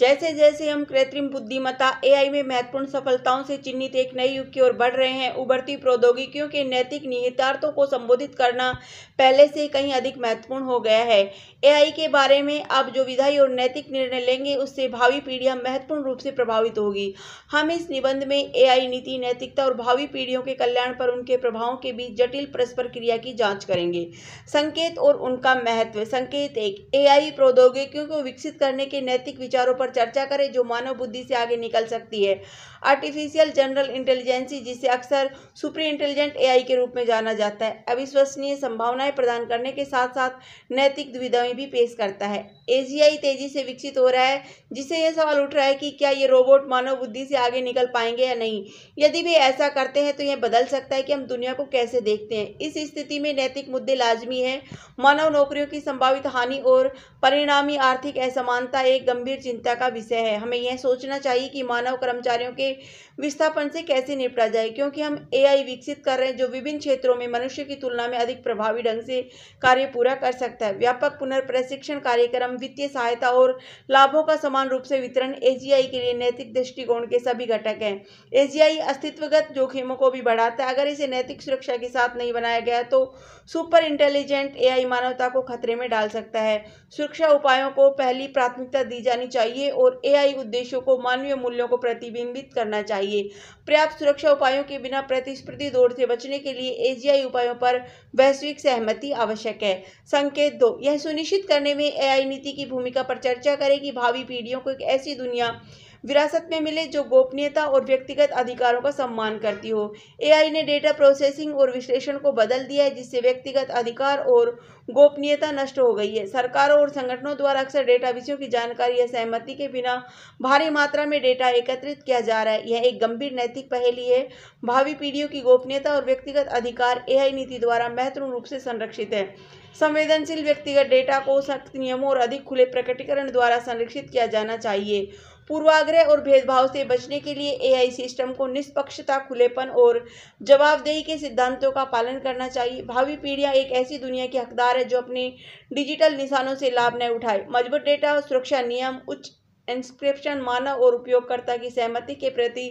जैसे जैसे हम कृत्रिम बुद्धिमत्ता एआई में महत्वपूर्ण सफलताओं से चिन्हित एक नए युग की ओर बढ़ रहे हैं उभरती प्रौद्योगिकियों के नैतिक निहितार्थों को संबोधित करना पहले से कहीं अधिक महत्वपूर्ण हो गया है एआई के बारे में अब जो विधायी और नैतिक निर्णय लेंगे उससे भावी पीढ़ियां महत्वपूर्ण रूप से प्रभावित होगी हम इस निबंध में ए नीति नैतिकता और भावी पीढ़ियों के कल्याण पर उनके प्रभावों के बीच जटिल परस्पर क्रिया की जाँच करेंगे संकेत और उनका महत्व संकेत एक ए प्रौद्योगिकियों को विकसित करने के नैतिक विचारों पर पर चर्चा करें जो मानव बुद्धि से आगे निकल सकती है आर्टिफिशियल जनरल इंटेलिजेंसी जिसे अक्सर सुपर इंटेलिजेंट एआई के रूप में जाना जाता है अविश्वसनीय संभावनाएं प्रदान करने के साथ साथ नैतिक दुविधाएं भी पेश करता है एजीआई तेजी से विकसित हो रहा है जिससे यह सवाल उठ रहा है कि क्या ये रोबोट मानव बुद्धि से आगे निकल पाएंगे या नहीं यदि वे ऐसा करते हैं तो यह बदल सकता है कि हम दुनिया को कैसे देखते हैं इस स्थिति में नैतिक मुद्दे लाजमी हैं मानव नौकरियों की संभावित हानि और परिणामी आर्थिक असमानता एक गंभीर चिंता का विषय है हमें यह सोचना चाहिए कि मानव कर्मचारियों के विस्थापन से कैसे निपटा जाए क्योंकि हम एआई विकसित कर रहे हैं जो विभिन्न क्षेत्रों में मनुष्य की तुलना में अधिक प्रभावी ढंग से कार्य पूरा कर सकता है व्यापक पुनर्प्रशिक्षण कार्यक्रम वित्तीय सहायता और लाभों का समान रूप से वितरण ए के लिए नैतिक दृष्टिकोण के सभी घटक हैं ए अस्तित्वगत जोखिमों को भी बढ़ाता है अगर इसे नैतिक सुरक्षा के साथ नहीं बनाया गया तो सुपर इंटेलिजेंट एआई मानवता को खतरे में डाल सकता है सुरक्षा उपायों को पहली प्राथमिकता दी जानी चाहिए चाहिए और एआई उद्देश्यों को मानवीय मूल्यों को प्रतिबिंबित करना चाहिए पर्याप्त सुरक्षा उपायों के बिना प्रतिस्पर्धी दौड़ से बचने के लिए एजीआई उपायों पर वैश्विक सहमति आवश्यक है संकेत दो यह सुनिश्चित करने में ए नीति की भूमिका पर चर्चा करें कि भावी पीढ़ियों को एक ऐसी दुनिया विरासत में मिले जो गोपनीयता और व्यक्तिगत अधिकारों का सम्मान करती हो एआई ने डेटा प्रोसेसिंग और विश्लेषण को बदल दिया है जिससे व्यक्तिगत अधिकार और गोपनीयता नष्ट हो गई है सरकारों और संगठनों द्वारा अक्सर डेटा विषयों की जानकारी या सहमति के बिना भारी मात्रा में डेटा एकत्रित किया जा रहा है यह एक गंभीर नैतिक पहली है भावी पीढ़ियों की गोपनीयता और व्यक्तिगत अधिकार एआई नीति द्वारा महत्वपूर्ण रूप से संरक्षित है संवेदनशील व्यक्तिगत डेटा को सख्त नियमों और अधिक खुले प्रकटीकरण द्वारा संरक्षित किया जाना चाहिए पूर्वाग्रह और भेदभाव से बचने के लिए एआई सिस्टम को निष्पक्षता खुलेपन और जवाबदेही के सिद्धांतों का पालन करना चाहिए भावी पीढ़ियां एक ऐसी दुनिया की हकदार है जो अपने डिजिटल निशानों से लाभ न उठाए मजबूत डेटा सुरक्षा नियम उच्च इंस्क्रिप्शन मानव और उपयोगकर्ता की सहमति के प्रति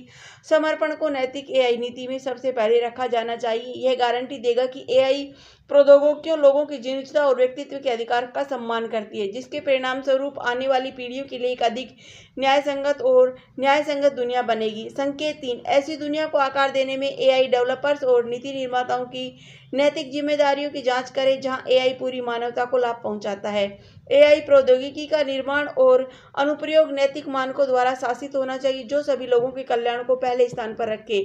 समर्पण को नैतिक एआई नीति में सबसे पहले रखा जाना चाहिए यह गारंटी देगा कि एआई प्रौद्योगिकियों लोगों की जीवितता और व्यक्तित्व के अधिकार का सम्मान करती है जिसके परिणाम स्वरूप आने वाली पीढ़ियों के लिए एक अधिक न्याय संगत और न्याय संगत दुनिया बनेगी संकेत तीन ऐसी दुनिया को आकार देने में एआई डेवलपर्स और नीति निर्माताओं की नैतिक जिम्मेदारियों की जांच करें जहां एआई पूरी मानवता को लाभ पहुंचाता है एआई प्रौद्योगिकी का निर्माण और अनुप्रयोग नैतिक मानकों द्वारा शासित होना चाहिए जो सभी लोगों के कल्याण को पहले स्थान पर रखे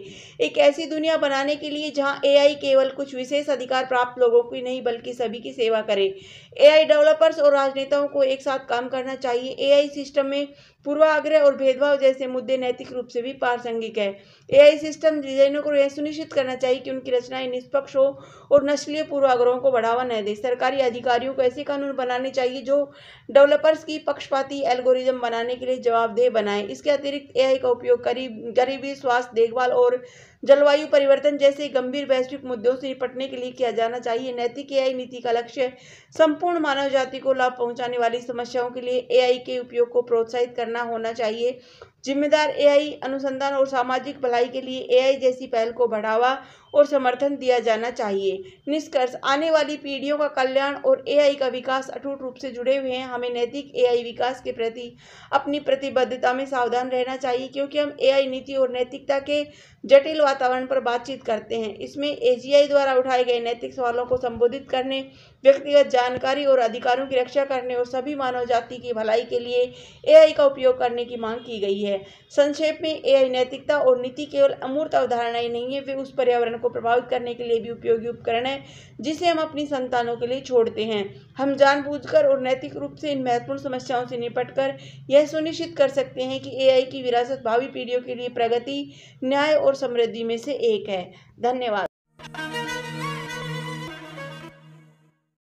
एक ऐसी दुनिया बनाने के लिए जहां एआई केवल कुछ विशेष अधिकार प्राप्त लोगों की नहीं बल्कि सभी की सेवा करे एआई डेवलपर्स और राजनेताओं को एक साथ काम करना चाहिए एआई सिस्टम में पूर्वाग्रह और भेदभाव जैसे मुद्दे नैतिक रूप से भी प्रासंगिक है एआई सिस्टम डिजाइनों को यह सुनिश्चित करना चाहिए कि उनकी रचनाएं निष्पक्ष हो और नस्लीय पूर्वाग्रहों को बढ़ावा न दे सरकारी अधिकारियों को ऐसे कानून बनाने चाहिए जो डेवलपर्स की पक्षपाती एल्गोरिज्म बनाने के लिए जवाबदेह बनाए इसके अतिरिक्त ए का उपयोग करीब गरीबी स्वास्थ्य देखभाल और जलवायु परिवर्तन जैसे गंभीर वैश्विक मुद्दों से निपटने के लिए किया जाना चाहिए नैतिक ए नीति का लक्ष्य संपूर्ण मानव जाति को लाभ पहुंचाने वाली समस्याओं के लिए ए के उपयोग को प्रोत्साहित करना होना चाहिए जिम्मेदार एआई अनुसंधान और सामाजिक भलाई के लिए एआई जैसी पहल को बढ़ावा और समर्थन दिया जाना चाहिए निष्कर्ष आने वाली पीढ़ियों का कल्याण और एआई का विकास अटूट रूप से जुड़े हुए हैं हमें नैतिक एआई विकास के प्रति अपनी प्रतिबद्धता में सावधान रहना चाहिए क्योंकि हम एआई नीति और नैतिकता के जटिल वातावरण पर बातचीत करते हैं इसमें ए द्वारा उठाए गए नैतिक सवालों को संबोधित करने व्यक्तिगत जानकारी और अधिकारों की रक्षा करने और सभी मानव जाति की भलाई के लिए एआई का उपयोग करने की मांग की गई है संक्षेप में एआई नैतिकता और नीति केवल अमूर्त अवधारणाएं नहीं है वे उस पर्यावरण को प्रभावित करने के लिए भी उपयोगी उपकरण है जिसे हम अपनी संतानों के लिए छोड़ते हैं हम जानबूझकर और नैतिक रूप से इन महत्वपूर्ण समस्याओं से निपटकर यह सुनिश्चित कर सकते हैं कि एआई की विरासत भावी पीढ़ियों के लिए प्रगति न्याय और समृद्धि में से एक है धन्यवाद